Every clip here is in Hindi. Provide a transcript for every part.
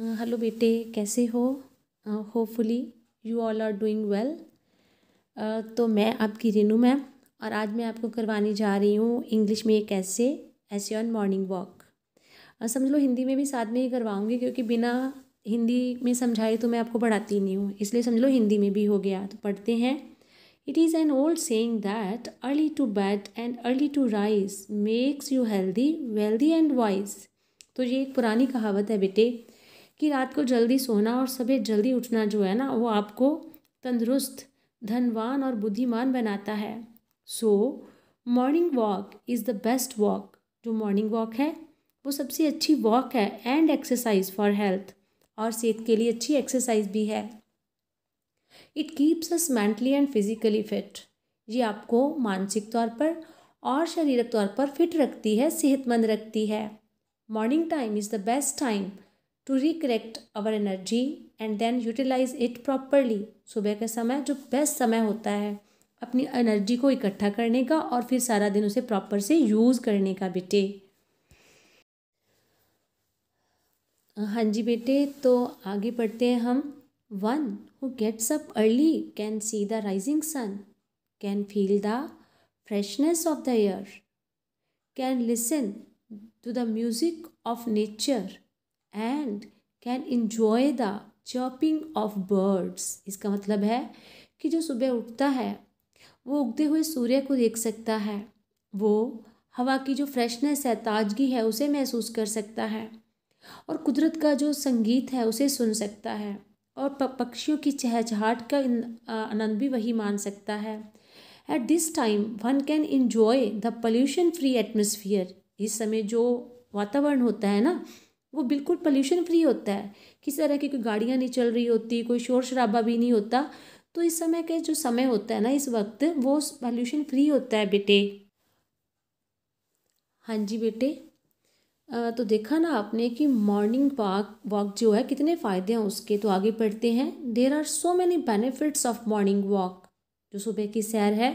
हेलो बेटे कैसे हो hopefully you all are doing well तो मैं आपकी रेनू मैम और आज मैं आपको करवाने जा रही हूँ इंग्लिश में एक ऐसे ऐसे ऑन मॉर्निंग वॉक समझ लो हिंदी में भी साथ में ही करवाऊँगी क्योंकि बिना हिंदी में समझाए तो मैं आपको पढ़ाती नहीं हूँ इसलिए समझ लो हिंदी में भी हो गया तो पढ़ते हैं it is an old saying that early to bed and early to rise makes you healthy wealthy and wise तो ये एक पुरानी कहावत है बेटे कि रात को जल्दी सोना और सुबह जल्दी उठना जो है ना वो आपको तंदुरुस्त धनवान और बुद्धिमान बनाता है so morning walk is the best walk जो मॉर्निंग वॉक है वो सबसे अच्छी वॉक है एंड एक्सरसाइज फॉर हेल्थ और सेहत के लिए अच्छी एक्सरसाइज भी है it keeps us mentally and physically fit ये आपको मानसिक तौर पर और शारीरिक तौर पर फिट रखती है सेहतमंद रखती है morning time is the best time to recollect our energy and then utilise it properly सुबह का समय जो बेस्ट समय होता है अपनी एनर्जी को इकट्ठा करने का और फिर सारा दिन उसे प्रॉपर से यूज़ करने का बेटे हाँ जी बेटे तो आगे पढ़ते हैं हम one who gets up early can see the rising sun can feel the freshness of the air can listen to the music of nature and can enjoy the chirping of birds इसका मतलब है कि जो सुबह उठता है वो उगते हुए सूर्य को देख सकता है वो हवा की जो फ्रेशनेस है ताजगी है उसे महसूस कर सकता है और कुदरत का जो संगीत है उसे सुन सकता है और पक्षियों की चहचहाट का आनंद भी वही मान सकता है at this time one can enjoy the pollution free atmosphere इस समय जो वातावरण होता है ना वो बिल्कुल पोल्यूशन फ्री होता है किसी तरह की कोई गाड़ियाँ नहीं चल रही होती कोई शोर शराबा भी नहीं होता तो इस समय के जो समय होता है ना इस वक्त वो पॉल्यूशन फ्री होता है बेटे हाँ जी बेटे आ, तो देखा ना आपने कि मॉर्निंग वॉक वॉक जो है कितने फ़ायदे हैं उसके तो आगे पढ़ते हैं there are so many benefits of morning walk जो सुबह की सैर है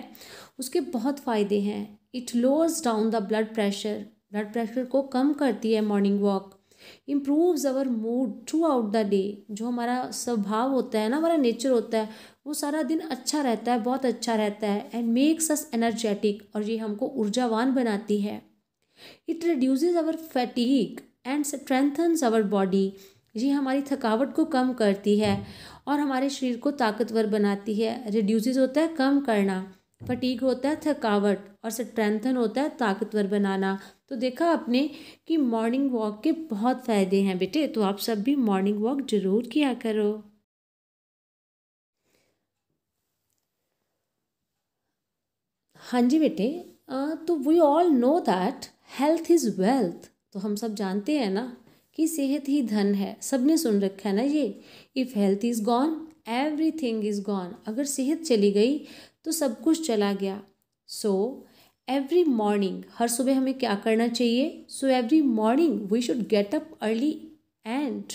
उसके बहुत फ़ायदे हैं it lowers down the blood pressure blood pressure को कम करती है morning walk improves our mood throughout the day जो हमारा स्वभाव होता है ना हमारा नेचर होता है वो सारा दिन अच्छा रहता है बहुत अच्छा रहता है एंड मेक्स अस एनर्जेटिक और ये हमको ऊर्जावान बनाती है it reduces our fatigue and strengthens our body ये हमारी थकावट को कम करती है और हमारे शरीर को ताकतवर बनाती है रिड्यूज़ होता है कम करना फटीक होता है थकावट और स्ट्रेंथन होता है ताकतवर बनाना तो देखा आपने कि मॉर्निंग वॉक के बहुत फ़ायदे हैं बेटे तो आप सब भी मॉर्निंग वॉक ज़रूर किया करो हाँ जी बेटे तो we all know that health is wealth तो हम सब जानते हैं ना कि सेहत ही धन है सब ने सुन रखा है ना ये if health is gone everything is gone अगर सेहत चली गई तो सब कुछ चला गया सो एवरी मॉर्निंग हर सुबह हमें क्या करना चाहिए so every morning we should get up early and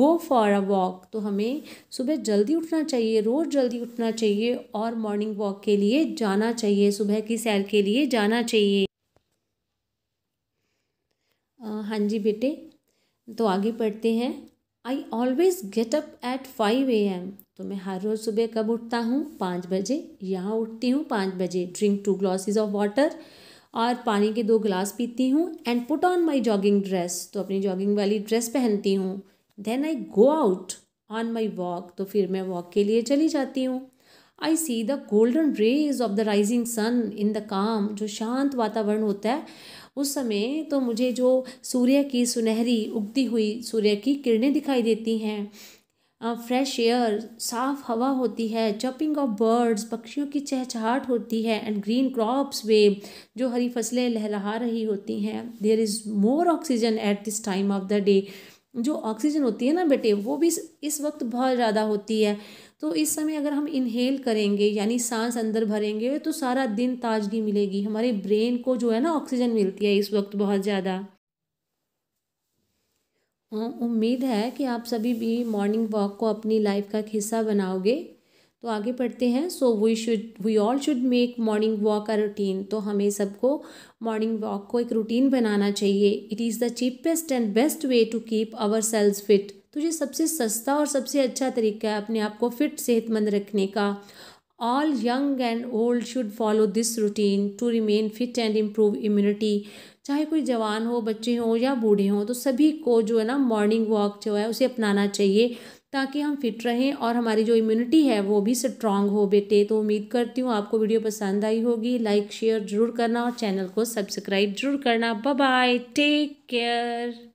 go for a walk तो हमें सुबह जल्दी उठना चाहिए रोज़ जल्दी उठना चाहिए और मॉर्निंग वॉक के लिए जाना चाहिए सुबह की सैर के लिए जाना चाहिए हाँ जी बेटे तो आगे पढ़ते हैं I always get up at five A M तो मैं हर रोज़ सुबह कब उठता हूँ पाँच बजे यहाँ उठती हूँ पाँच बजे drink two glasses of water और पानी के दो गिलास पीती हूँ and put on my jogging dress तो अपनी जॉगिंग वाली ड्रेस पहनती हूँ then I go out on my walk तो फिर मैं वॉक के लिए चली जाती हूँ I see the golden rays of the rising sun in the calm जो शांत वातावरण होता है उस समय तो मुझे जो सूर्य की सुनहरी उगती हुई सूर्य की किरणें दिखाई देती हैं फ्रेश एयर साफ हवा होती है चॉपिंग ऑफ बर्ड्स पक्षियों की चहचहाट होती है एंड ग्रीन क्रॉप्स वे जो हरी फसलें लहरा रही होती हैं there is more oxygen at this time of the day जो ऑक्सीजन होती है ना बेटे वो भी इस वक्त बहुत ज़्यादा होती है तो इस समय अगर हम इनहेल करेंगे यानी सांस अंदर भरेंगे तो सारा दिन ताजगी मिलेगी हमारे ब्रेन को जो है ना ऑक्सीजन मिलती है इस वक्त बहुत ज़्यादा हाँ, उम्मीद है कि आप सभी भी मॉर्निंग वॉक को अपनी लाइफ का हिस्सा बनाओगे तो आगे पढ़ते हैं so we should we all should make morning walk a routine तो हमें सबको मॉर्निंग वॉक को एक रूटीन बनाना चाहिए it is the cheapest and best way to keep our selves fit तो ये सबसे सस्ता और सबसे अच्छा तरीका है अपने आप को फिट सेहतमंद रखने का all young and old should follow this routine to remain fit and improve immunity चाहे कोई जवान हो बच्चे हों या बूढ़े हों तो सभी को जो है ना मॉर्निंग वॉक जो है उसे अपनाना चाहिए ताकि हम फिट रहें और हमारी जो इम्यूनिटी है वो भी स्ट्रांग हो बेटे तो उम्मीद करती हूँ आपको वीडियो पसंद आई होगी लाइक शेयर ज़रूर करना और चैनल को सब्सक्राइब ज़रूर करना बाय टेक केयर